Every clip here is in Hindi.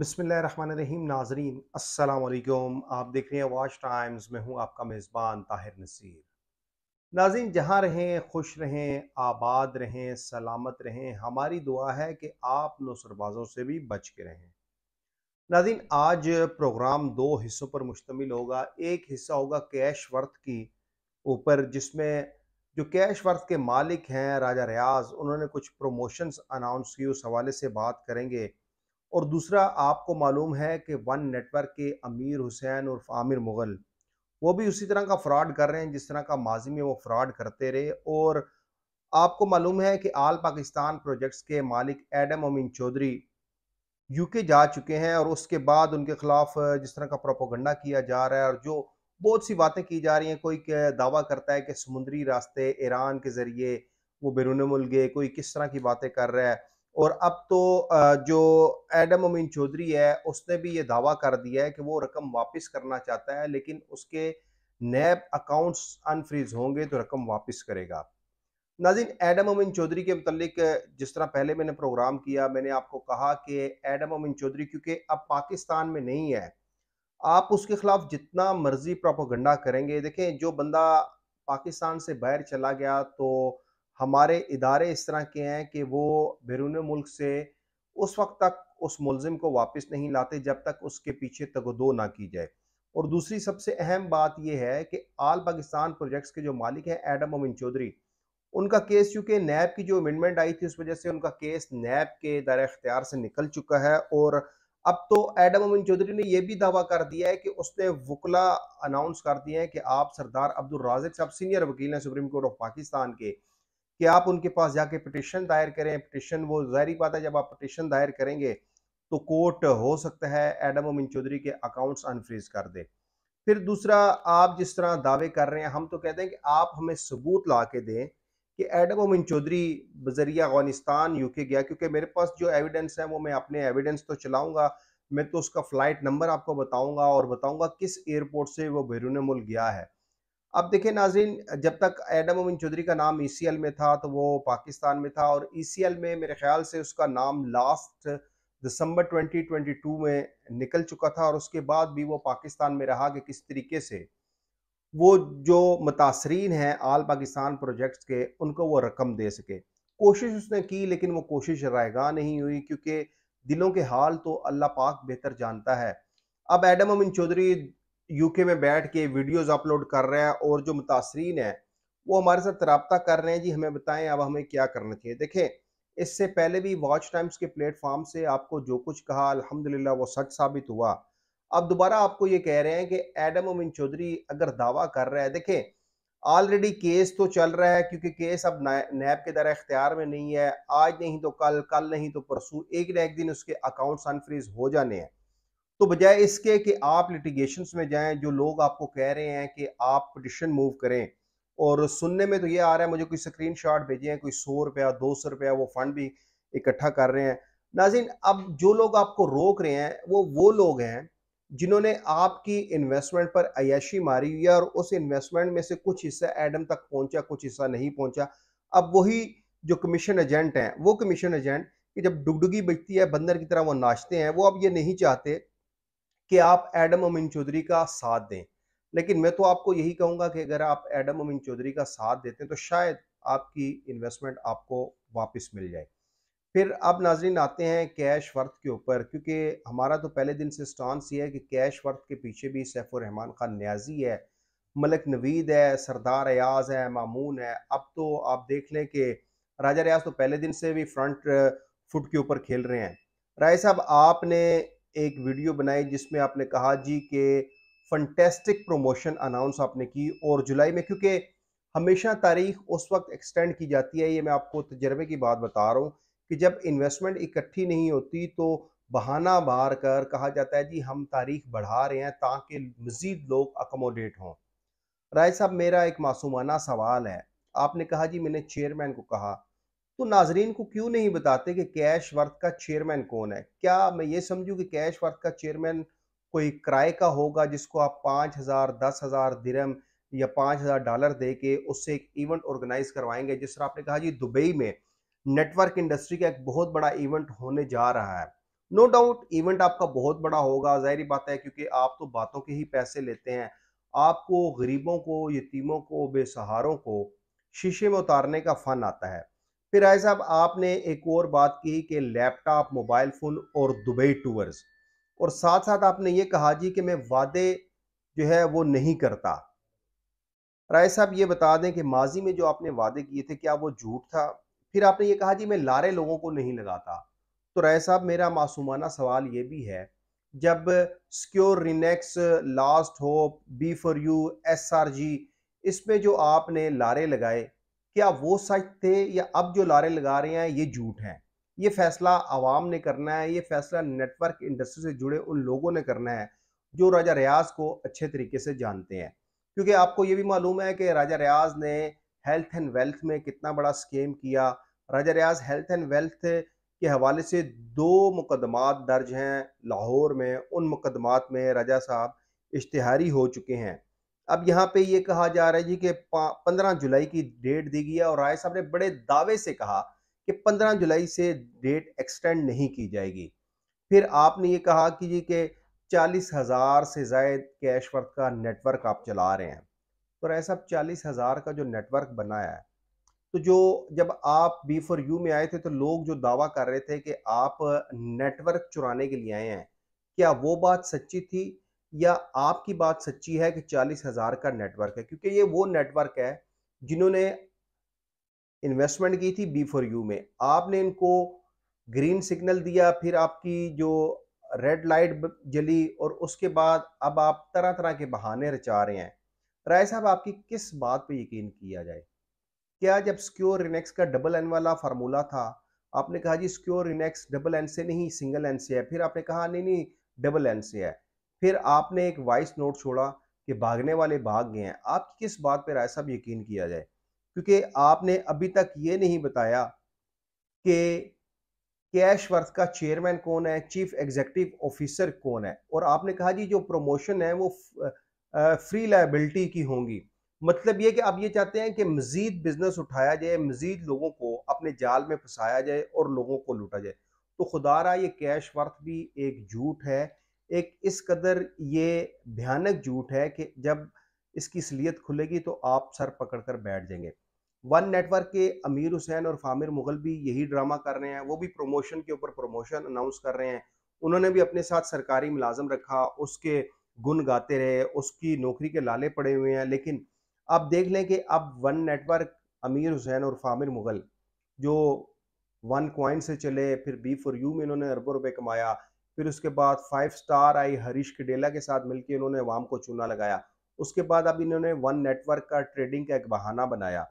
बसमीम नाजरीन असल आप देख रहे हैं वाश टाइम्स में हूँ आपका मेज़बान ताहिर नसीर नाजीन जहाँ रहें खुश रहें आबाद रहें सलामत रहें हमारी दुआ है कि आप नसरबाजों से भी बच के रहें नाजीन आज प्रोग्राम दो हिस्सों पर मुश्तमिल होगा एक हिस्सा होगा कैश वर्थ की ऊपर जिसमें जो कैश वर्थ के मालिक हैं राजा रियाज उन्होंने कुछ प्रोमोशंस अनाउंस की उस हवाले से बात करेंगे और दूसरा आपको मालूम है कि वन नेटवर्क के अमीर हुसैन और आमिर मुग़ल वो भी उसी तरह का फ्रॉड कर रहे हैं जिस तरह का माजी में वो फ्रॉड करते रहे और आपको मालूम है कि आल पाकिस्तान प्रोजेक्ट्स के मालिक एडम अमीन चौधरी यूके जा चुके हैं और उसके बाद उनके खिलाफ जिस तरह का प्रोपोगंडा किया जा रहा है और जो बहुत सी बातें की जा रही हैं कोई दावा करता है कि समुद्री रास्ते ईरान के ज़रिए वो बैरून मुल्क गए कोई किस तरह की बातें कर रहा है और अब तो जो एडम अमीन चौधरी है उसने भी ये दावा कर दिया है कि वो रकम वापस करना चाहता है लेकिन उसके नैब अकाउंट्स अनफ्रीज होंगे तो रकम वापस करेगा नाजिन एडम अमीन चौधरी के मतलब जिस तरह पहले मैंने प्रोग्राम किया मैंने आपको कहा कि एडम अमीन चौधरी क्योंकि अब पाकिस्तान में नहीं है आप उसके खिलाफ जितना मर्जी प्रोपोगंडा करेंगे देखें जो बंदा पाकिस्तान से बाहर चला गया तो हमारे इदारे इस तरह के हैं कि वो बैरून मुल्क से उस वक्त तक उस मुलजिम को वापस नहीं लाते जब तक उसके पीछे तगदो ना की जाए और दूसरी सबसे अहम बात यह है कि आल पाकिस्तान प्रोजेक्ट्स के जो मालिक हैं एडम अमिन चौधरी उनका केस चूँकि नैब की जो अमेंडमेंट आई थी उस वजह से उनका केस नैब के दायरे अख्तियार से निकल चुका है और अब तो एडम अमिन चौधरी ने यह भी दावा कर दिया है कि उसने वकला अनाउंस कर दिए हैं कि आप सरदार अब्दुल राजिक साहब सीनियर वकील हैं सुप्रीम कोर्ट ऑफ पाकिस्तान के कि आप उनके पास जाके पिटिशन दायर करें पिटिशन वो जाहिर बात है जब आप पिटिशन दायर करेंगे तो कोर्ट हो सकता है एडम ओमिन चौधरी के अकाउंट्स अनफ्रीज कर दे फिर दूसरा आप जिस तरह दावे कर रहे हैं हम तो कहते हैं कि आप हमें सबूत ला के दें कि एडम ओमिन चौधरी बजरिया अफगानिस्तान यूके गया क्योंकि मेरे पास जो एविडेंस है वो मैं अपने एविडेंस तो चलाऊंगा मैं तो उसका फ्लाइट नंबर आपको बताऊंगा और बताऊंगा किस एयरपोर्ट से वो बैरून मुल्क गया है अब देखें नाजरीन जब तक एडम अमिन चौधरी का नाम ई e में था तो वो पाकिस्तान में था और ई e में मेरे ख्याल से उसका नाम लास्ट दिसंबर 2022 में निकल चुका था और उसके बाद भी वो पाकिस्तान में रहा कि किस तरीके से वो जो मुतासरीन हैं आल पाकिस्तान प्रोजेक्ट्स के उनको वो रकम दे सके कोशिश उसने की लेकिन वो कोशिश रायगा नहीं हुई क्योंकि दिलों के हाल तो अल्लाह पाक बेहतर जानता है अब एडम अमिन चौधरी यूके में बैठ के वीडियोस अपलोड कर रहे हैं और जो मुतासरीन है वो हमारे साथ रबता कर रहे हैं जी हमें बताएं अब हमें क्या करना चाहिए देखें इससे पहले भी वॉच टाइम्स के प्लेटफॉर्म से आपको जो कुछ कहा अल्हम्दुलिल्लाह वो सच साबित हुआ अब दोबारा आपको ये कह रहे हैं कि एडम उमिन चौधरी अगर दावा कर रहा है देखें ऑलरेडी केस तो चल रहा है क्योंकि केस अब नैब के दर अख्तियार में नहीं है आज नहीं तो कल कल नहीं तो परसों एक ना एक दिन उसके अकाउंट्स अनफ्रीज हो जाने हैं तो बजाय इसके कि आप लिटिगेशन में जाएं जो लोग आपको कह रहे हैं कि आप पटिशन मूव करें और सुनने में तो ये आ रहा है मुझे कोई स्क्रीन शॉट भेजे हैं कोई सौ रुपया दो सौ रुपया वो फंड भी इकट्ठा कर रहे हैं नाजिन अब जो लोग आपको रोक रहे हैं वो वो लोग हैं जिन्होंने आपकी इन्वेस्टमेंट पर अयाशी मारी हुई है और उस इन्वेस्टमेंट में से कुछ हिस्सा एडम तक पहुंचा कुछ हिस्सा नहीं पहुंचा अब वही जो कमीशन एजेंट हैं वो कमीशन एजेंट कि जब डुगडुगी बजती है बंदर की तरह वो नाचते हैं वो अब ये नहीं चाहते कि आप एडम अमीन चौधरी का साथ दें लेकिन मैं तो आपको यही कहूंगा कि अगर आप एडम अमीन चौधरी का साथ देते हैं तो शायद आपकी इन्वेस्टमेंट आपको वापस मिल जाए फिर अब नाजरीन आते हैं कैश वर्थ के ऊपर क्योंकि हमारा तो पहले दिन से स्टांस ये है कि कैश वर्थ के पीछे भी सैफुर रहमान खान न्याजी है मलिक नवीद है सरदार रियाज है मामून है अब तो आप देख लें कि राजा रियाज तो पहले दिन से भी फ्रंट फुट के ऊपर खेल रहे हैं राय साहब आपने एक वीडियो बनाई जिसमें आपने कहा जी के फंटेस्टिक प्रमोशन अनाउंस आपने की और जुलाई में क्योंकि हमेशा तारीख उस वक्त एक्सटेंड की जाती है ये मैं आपको तजर्बे की बात बता रहा हूँ कि जब इन्वेस्टमेंट इकट्ठी नहीं होती तो बहाना बार कर कहा जाता है जी हम तारीख बढ़ा रहे हैं ताकि मज़ीद लोग अकोमोडेट हों राय साहब मेरा एक मासूमाना सवाल है आपने कहा जी मैंने चेयरमैन को कहा तो नाजरीन को क्यों नहीं बताते कि कैश वर्थ का चेयरमैन कौन है क्या मैं ये समझूं कि कैश वर्थ का चेयरमैन कोई किराए का होगा जिसको आप पाँच हज़ार दस हज़ार दिरम या पाँच हज़ार डॉलर दे के उससे एक इवेंट ऑर्गेनाइज करवाएंगे जिस तरह आपने कहा जी दुबई में नेटवर्क इंडस्ट्री का एक बहुत बड़ा इवेंट होने जा रहा है नो डाउट इवेंट आपका बहुत बड़ा होगा जाहिर बात है क्योंकि आप तो बातों के ही पैसे लेते हैं आपको गरीबों को यतीमों को बेसहारों को शीशे में उतारने का फन आता है फिर आए साहब आपने एक और बात की कि लैपटॉप मोबाइल फ़ोन और दुबई टूर्स और साथ साथ आपने ये कहा जी कि मैं वादे जो है वो नहीं करता राय साहब ये बता दें कि माजी में जो आपने वादे किए थे क्या वो झूठ था फिर आपने ये कहा जी मैं लारे लोगों को नहीं लगाता तो राय साहब मेरा मासूमाना सवाल ये भी है जब secure Renex last hope be for U S R G इसमें जो आपने लारे लगाए क्या वो सच थे या अब जो लारे लगा रहे हैं ये झूठ हैं ये फैसला आवाम ने करना है ये फैसला नेटवर्क इंडस्ट्री से जुड़े उन लोगों ने करना है जो राजा रियाज को अच्छे तरीके से जानते हैं क्योंकि आपको ये भी मालूम है कि राजा रियाज ने हेल्थ एंड वेल्थ में कितना बड़ा स्कीम किया Raja Riyaz health and wealth के हवाले से दो मुकदमात दर्ज हैं लाहौर में उन मुकदमात में राजा साहब इश्तहारी हो चुके हैं अब यहाँ पे ये कहा जा रहा है जी कि पंद्रह जुलाई की डेट दी गई है और राय साहब ने बड़े दावे से कहा कि पंद्रह जुलाई से डेट एक्सटेंड नहीं की जाएगी फिर आपने ये कहा कि जी के चालीस हज़ार से जायद कैश का नेटवर्क आप चला रहे हैं तो राय साहब चालीस हज़ार का जो नेटवर्क बनाया है तो जो जब आप बी फॉर यू में आए थे तो लोग जो दावा कर रहे थे कि आप नेटवर्क चुराने के लिए आए हैं क्या वो बात सच्ची थी या आपकी बात सच्ची है कि चालीस हजार का नेटवर्क है क्योंकि ये वो नेटवर्क है जिन्होंने इन्वेस्टमेंट की थी बी फॉर यू में आपने इनको ग्रीन सिग्नल दिया फिर आपकी जो रेड लाइट जली और उसके बाद अब आप तरह तरह के बहाने रचा रहे हैं राय साहब आपकी किस बात पे यकीन किया जाए क्या जब स्क्योर रिनेक्स का डबल एन वाला फार्मूला था आपने कहा जी स्क्योर रिनेक्स डबल एन से नहीं सिंगल एन से है फिर आपने कहा नहीं नहीं डबल एन से है फिर आपने एक वॉइस नोट छोड़ा कि भागने वाले भाग गए हैं आपकी किस बात पर राय साहब यकीन किया जाए क्योंकि आपने अभी तक ये नहीं बताया कि कैश वर्थ का चेयरमैन कौन है चीफ एग्जीक्यूटिव ऑफिसर कौन है और आपने कहा जी जो प्रमोशन है वो फ्री लाइबिलिटी की होंगी मतलब ये कि आप ये चाहते हैं कि मजीद बिजनेस उठाया जाए मजीद लोगों को अपने जाल में फंसाया जाए और लोगों को लूटा जाए तो खुदा रहा ये कैश वर्थ भी एक झूठ है एक इस कदर ये भयानक झूठ है कि जब इसकी असलियत खुलेगी तो आप सर पकड़ कर बैठ जाएंगे वन नेटवर्क के अमीर हुसैन और फामिर मुगल भी यही ड्रामा कर रहे हैं वो भी प्रमोशन के ऊपर प्रमोशन अनाउंस कर रहे हैं उन्होंने भी अपने साथ सरकारी मुलाजम रखा उसके गुन गाते रहे उसकी नौकरी के लाले पड़े हुए हैं लेकिन आप देख लें कि अब वन नेटवर्क अमीर हुसैन और फामिर मुगल जो वन क्वाइन से चले फिर बी फॉर यू में इन्होंने अरबों रुपए कमाया फिर उसके बाद फाइव स्टार आई हरीश खिडेला के साथ मिलकर इन्होंने वाम को चूना लगाया उसके बाद अब इन्होंने वन नेटवर्क का ट्रेडिंग का एक बहाना बनाया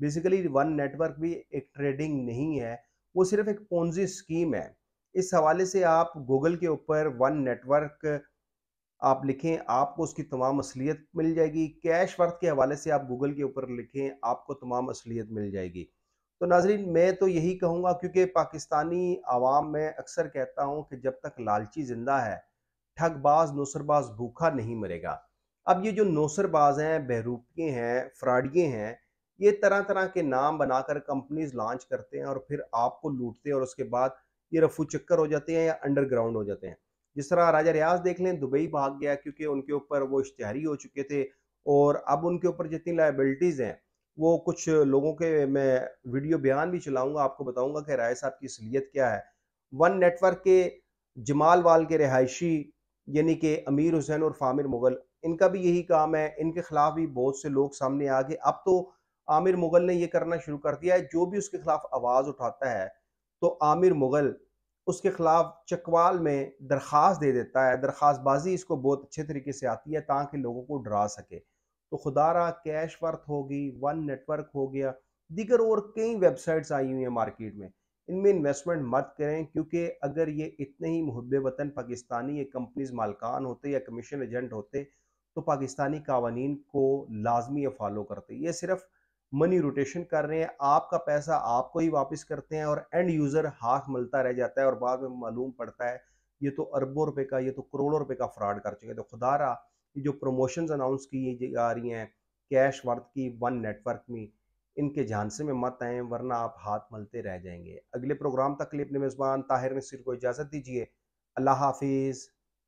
बेसिकली वन नेटवर्क भी एक ट्रेडिंग नहीं है वो सिर्फ एक पोन्जी स्कीम है इस हवाले से आप गूगल के ऊपर वन नेटवर्क आप लिखें आपको उसकी तमाम असलियत मिल जाएगी कैश वर्थ के हवाले से आप गूगल के ऊपर लिखें आपको तमाम असलियत मिल जाएगी तो नाजरीन मैं तो यही कहूँगा क्योंकि पाकिस्तानी आवाम में अक्सर कहता हूँ कि जब तक लालची ज़िंदा है ठगबाज नौसरबाज भूखा नहीं मरेगा अब ये जो नौसरबाज हैं बहरूपिये हैं फ्राडिये हैं ये तरह तरह के नाम बनाकर कंपनीज लॉन्च करते हैं और फिर आपको लूटते हैं और उसके बाद ये रफू चक्कर हो जाते हैं या अंडरग्राउंड हो जाते हैं जिस तरह राजा रियाज देख लें दुबई भाग गया क्योंकि उनके ऊपर वो इश्तहारी हो चुके थे और अब उनके ऊपर जितनी लाइबिलिटीज़ हैं वो कुछ लोगों के मैं वीडियो बयान भी चलाऊंगा आपको बताऊंगा कि राय साहब की असलियत क्या है वन नेटवर्क के जमाल वाल के रिहायशी यानी कि अमीर हुसैन और फामिर मुगल इनका भी यही काम है इनके खिलाफ भी बहुत से लोग सामने आ गए अब तो आमिर मुगल ने यह करना शुरू कर दिया है जो भी उसके खिलाफ आवाज़ उठाता है तो आमिर मुगल उसके खिलाफ चकवाल में दरख्वास्त दे देता है दरख्वास्तबाजी इसको बहुत अच्छे तरीके से आती है ताकि लोगों को डरा सके तो खुदा रहा कैश वर्थ होगी वन नेटवर्क हो गया दीगर और कई वेबसाइट्स आई हुई हैं मार्केट में इनमें इन्वेस्टमेंट मत करें क्योंकि अगर ये इतने ही महब वतन पाकिस्तानी ये कंपनीज मालकान होते या कमीशन एजेंट होते तो पाकिस्तानी कवानीन को लाजमी ये फॉलो करते ये सिर्फ मनी रोटेशन कर रहे हैं आपका पैसा आपको ही वापस करते हैं और एंड यूज़र हाथ मलता रह जाता है और बाद में मालूम पड़ता है ये तो अरबों रुपए का ये तो करोड़ों रुपए का फ्रॉड कर चुके तो खुदा रहा जो प्रमोशंस अनाउंस की जा रही हैं कैश वर्थ की वन नेटवर्क में इनके झांसे में मत आएँ वरना आप हाथ मलते रह जाएंगे अगले प्रोग्राम तक के लिए अपने मेज़बान ताहिर नसीर को इजाज़त दीजिए अल्लाह हाफिज़